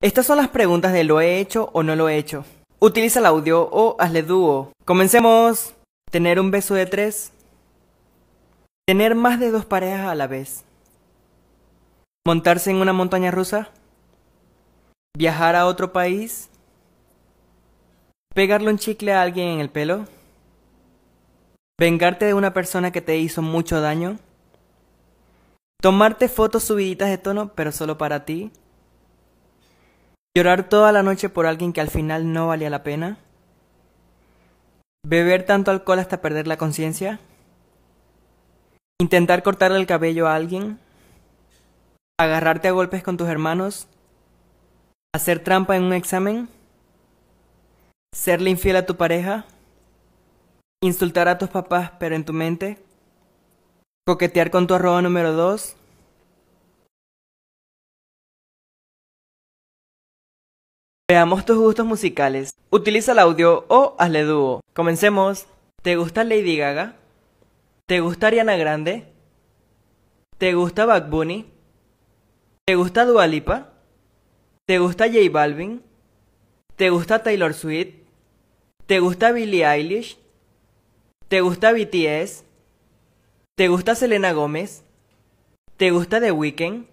Estas son las preguntas de lo he hecho o no lo he hecho. Utiliza el audio o hazle dúo. Comencemos. Tener un beso de tres. Tener más de dos parejas a la vez. Montarse en una montaña rusa. Viajar a otro país. Pegarle un chicle a alguien en el pelo. Vengarte de una persona que te hizo mucho daño. Tomarte fotos subiditas de tono, pero solo para ti. Llorar toda la noche por alguien que al final no valía la pena. Beber tanto alcohol hasta perder la conciencia. Intentar cortarle el cabello a alguien. Agarrarte a golpes con tus hermanos. Hacer trampa en un examen. Serle infiel a tu pareja. Insultar a tus papás pero en tu mente. Coquetear con tu arroba número 2 Veamos tus gustos musicales. Utiliza el audio o hazle dúo. Comencemos. ¿Te gusta Lady Gaga? ¿Te gusta Ariana Grande? ¿Te gusta Bad Bunny? ¿Te gusta Dua Lipa? ¿Te gusta J Balvin? ¿Te gusta Taylor Swift? ¿Te gusta Billie Eilish? ¿Te gusta BTS? ¿Te gusta Selena Gómez? ¿Te gusta The Weeknd?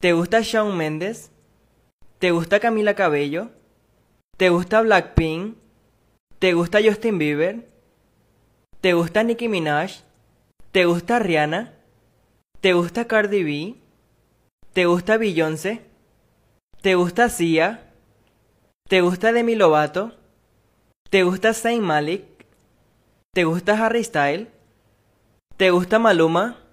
¿Te gusta Shawn Mendes? ¿Te gusta Camila Cabello? ¿Te gusta Blackpink? ¿Te gusta Justin Bieber? ¿Te gusta Nicki Minaj? ¿Te gusta Rihanna? ¿Te gusta Cardi B? ¿Te gusta Beyoncé? ¿Te gusta Sia? ¿Te gusta Demi Lovato? ¿Te gusta Saint Malik? ¿Te gusta Harry Style? ¿Te gusta Maluma?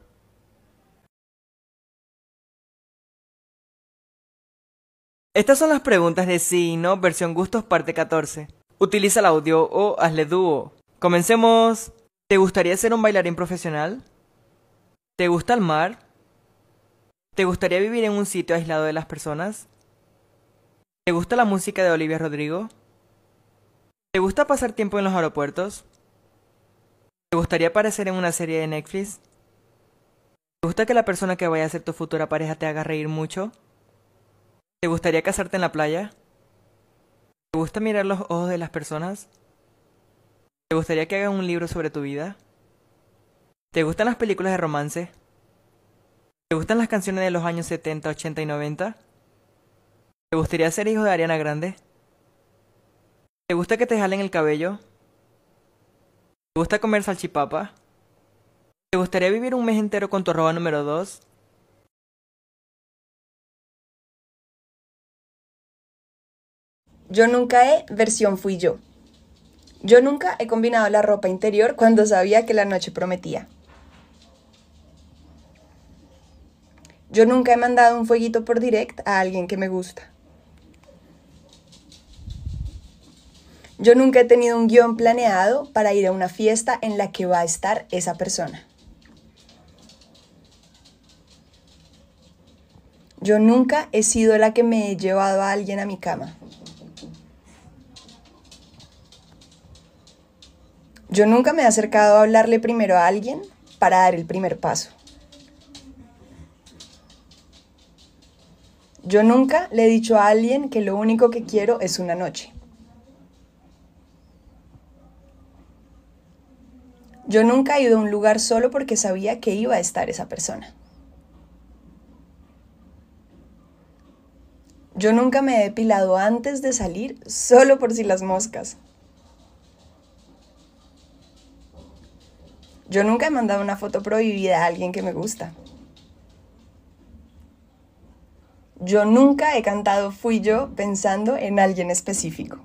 Estas son las preguntas de sí y no versión gustos parte 14. Utiliza el audio o hazle dúo. Comencemos. ¿Te gustaría ser un bailarín profesional? ¿Te gusta el mar? ¿Te gustaría vivir en un sitio aislado de las personas? ¿Te gusta la música de Olivia Rodrigo? ¿Te gusta pasar tiempo en los aeropuertos? ¿Te gustaría aparecer en una serie de Netflix? ¿Te gusta que la persona que vaya a ser tu futura pareja te haga reír mucho? ¿Te gustaría casarte en la playa? ¿Te gusta mirar los ojos de las personas? ¿Te gustaría que hagan un libro sobre tu vida? ¿Te gustan las películas de romance? ¿Te gustan las canciones de los años 70, 80 y 90? ¿Te gustaría ser hijo de Ariana Grande? ¿Te gusta que te jalen el cabello? ¿Te gusta comer salchipapa? ¿Te gustaría vivir un mes entero con tu arroba número 2? Yo nunca he versión fui yo. Yo nunca he combinado la ropa interior cuando sabía que la noche prometía. Yo nunca he mandado un fueguito por direct a alguien que me gusta. Yo nunca he tenido un guión planeado para ir a una fiesta en la que va a estar esa persona. Yo nunca he sido la que me he llevado a alguien a mi cama. Yo nunca me he acercado a hablarle primero a alguien para dar el primer paso. Yo nunca le he dicho a alguien que lo único que quiero es una noche. Yo nunca he ido a un lugar solo porque sabía que iba a estar esa persona. Yo nunca me he depilado antes de salir solo por si las moscas. Yo nunca he mandado una foto prohibida a alguien que me gusta. Yo nunca he cantado Fui yo pensando en alguien específico.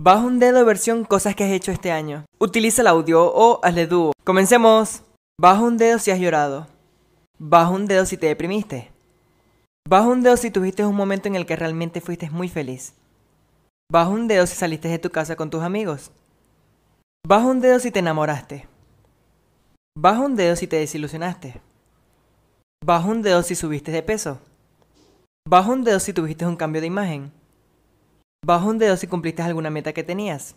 Baja un dedo versión cosas que has hecho este año. Utiliza el audio o hazle dúo. Comencemos. Baja un dedo si has llorado. Baja un dedo si te deprimiste. Baja un dedo si tuviste un momento en el que realmente fuiste muy feliz. Baja un dedo si saliste de tu casa con tus amigos. Baja un dedo si te enamoraste. Baja un dedo si te desilusionaste. Baja un dedo si subiste de peso. Baja un dedo si tuviste un cambio de imagen. Baja un dedo si cumpliste alguna meta que tenías.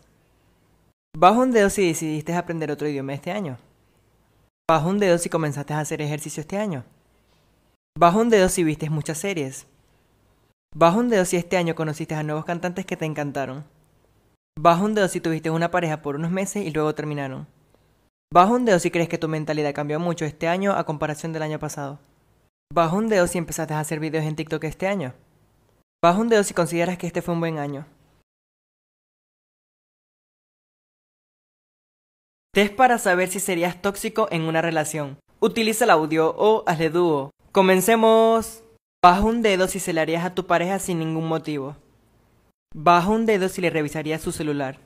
Baja un dedo si decidiste aprender otro idioma este año. Bajo un dedo si comenzaste a hacer ejercicio este año. Bajo un dedo si viste muchas series. Bajo un dedo si este año conociste a nuevos cantantes que te encantaron. Bajo un dedo si tuviste una pareja por unos meses y luego terminaron. Bajo un dedo si crees que tu mentalidad cambió mucho este año a comparación del año pasado. Bajo un dedo si empezaste a hacer videos en TikTok este año. Bajo un dedo si consideras que este fue un buen año. es para saber si serías tóxico en una relación. Utiliza el audio o hazle dúo. Comencemos. Baja un dedo si se le harías a tu pareja sin ningún motivo. Baja un dedo si le revisarías su celular.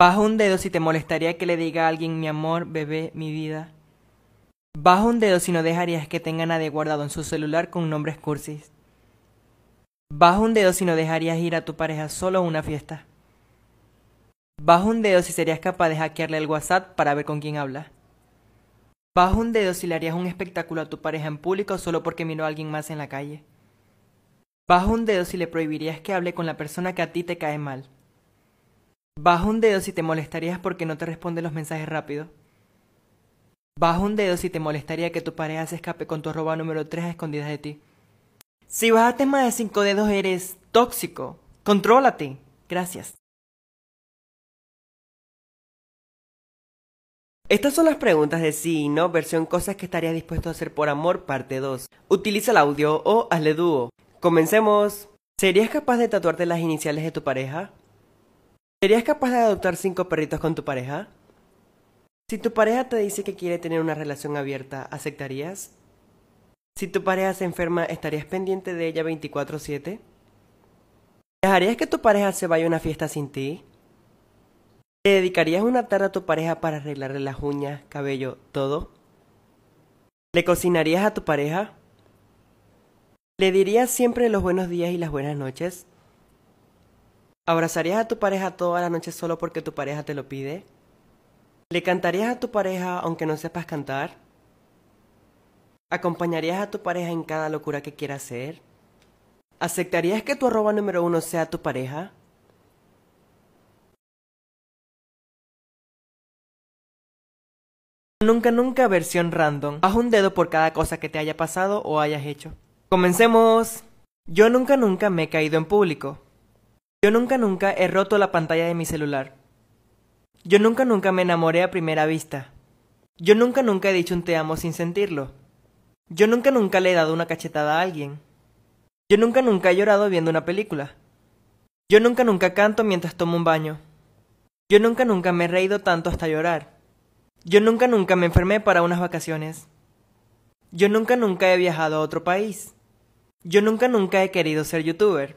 Baja un dedo si te molestaría que le diga a alguien mi amor, bebé, mi vida. Baja un dedo si no dejarías que tenga nadie guardado en su celular con nombres cursis. Baja un dedo si no dejarías ir a tu pareja solo a una fiesta. Baja un dedo si serías capaz de hackearle el WhatsApp para ver con quién habla. Baja un dedo si le harías un espectáculo a tu pareja en público solo porque miró a alguien más en la calle. Baja un dedo si le prohibirías que hable con la persona que a ti te cae mal. Baja un dedo si te molestarías porque no te responde los mensajes rápido. Baja un dedo si te molestaría que tu pareja se escape con tu arroba número 3 escondida de ti. Si a más de cinco dedos eres tóxico. Contrólate. Gracias. Estas son las preguntas de sí y no, versión cosas que estarías dispuesto a hacer por amor, parte 2. Utiliza el audio o hazle dúo. Comencemos. ¿Serías capaz de tatuarte las iniciales de tu pareja? ¿Serías capaz de adoptar cinco perritos con tu pareja? Si tu pareja te dice que quiere tener una relación abierta, ¿aceptarías? Si tu pareja se enferma, ¿estarías pendiente de ella 24/7? ¿Dejarías que tu pareja se vaya a una fiesta sin ti? ¿Te dedicarías una tarde a tu pareja para arreglarle las uñas, cabello, todo? ¿Le cocinarías a tu pareja? ¿Le dirías siempre los buenos días y las buenas noches? ¿Abrazarías a tu pareja toda la noche solo porque tu pareja te lo pide? ¿Le cantarías a tu pareja aunque no sepas cantar? ¿Acompañarías a tu pareja en cada locura que quieras hacer? ¿Aceptarías que tu arroba número uno sea tu pareja? Nunca Nunca versión random. Haz un dedo por cada cosa que te haya pasado o hayas hecho. Comencemos. Yo nunca nunca me he caído en público. Yo nunca nunca he roto la pantalla de mi celular. Yo nunca nunca me enamoré a primera vista. Yo nunca nunca he dicho un te amo sin sentirlo. Yo nunca nunca le he dado una cachetada a alguien. Yo nunca nunca he llorado viendo una película. Yo nunca nunca canto mientras tomo un baño. Yo nunca nunca me he reído tanto hasta llorar. Yo nunca nunca me enfermé para unas vacaciones. Yo nunca nunca he viajado a otro país. Yo nunca nunca he querido ser youtuber.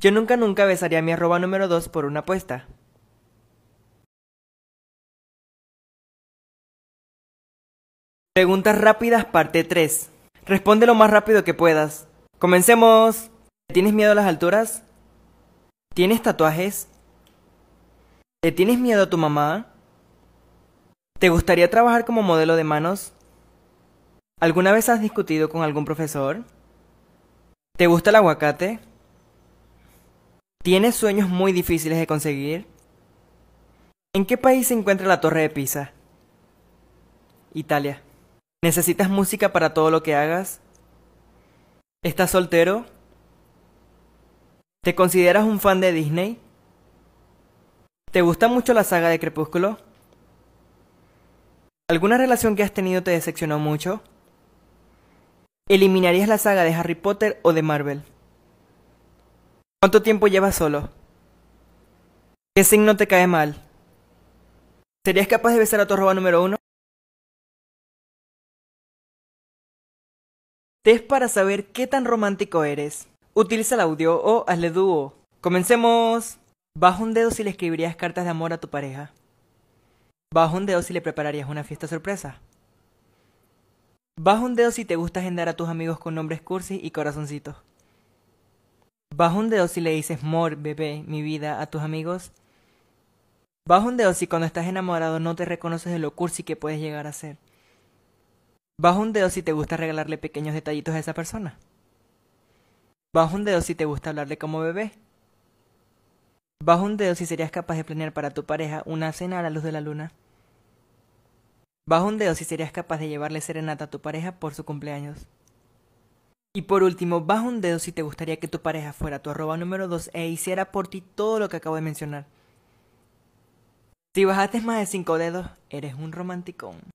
Yo nunca nunca besaría mi arroba número 2 por una apuesta. Preguntas rápidas parte 3. Responde lo más rápido que puedas. Comencemos. ¿Tienes miedo a las alturas? ¿Tienes tatuajes? ¿Te tienes miedo a tu mamá? ¿Te gustaría trabajar como modelo de manos? ¿Alguna vez has discutido con algún profesor? ¿Te gusta el aguacate? ¿Tienes sueños muy difíciles de conseguir? ¿En qué país se encuentra la Torre de Pisa? Italia. ¿Necesitas música para todo lo que hagas? ¿Estás soltero? ¿Te consideras un fan de Disney? ¿Te gusta mucho la saga de Crepúsculo? ¿Alguna relación que has tenido te decepcionó mucho? ¿Eliminarías la saga de Harry Potter o de Marvel? ¿Cuánto tiempo llevas solo? ¿Qué signo te cae mal? ¿Serías capaz de besar a tu arroba número uno? Test para saber qué tan romántico eres. Utiliza el audio o hazle dúo. Comencemos. Baja un dedo si le escribirías cartas de amor a tu pareja. Bajo un dedo si le prepararías una fiesta sorpresa. Bajo un dedo si te gusta agendar a tus amigos con nombres cursis y corazoncitos. Bajo un dedo si le dices mor, bebé, mi vida a tus amigos. Bajo un dedo si cuando estás enamorado no te reconoces de lo cursi que puedes llegar a ser. Bajo un dedo si te gusta regalarle pequeños detallitos a esa persona. Bajo un dedo si te gusta hablarle como bebé. Bajo un dedo si serías capaz de planear para tu pareja una cena a la luz de la luna. Baja un dedo si serías capaz de llevarle serenata a tu pareja por su cumpleaños. Y por último, baja un dedo si te gustaría que tu pareja fuera tu arroba número 2 e hiciera por ti todo lo que acabo de mencionar. Si bajaste más de 5 dedos, eres un romanticón.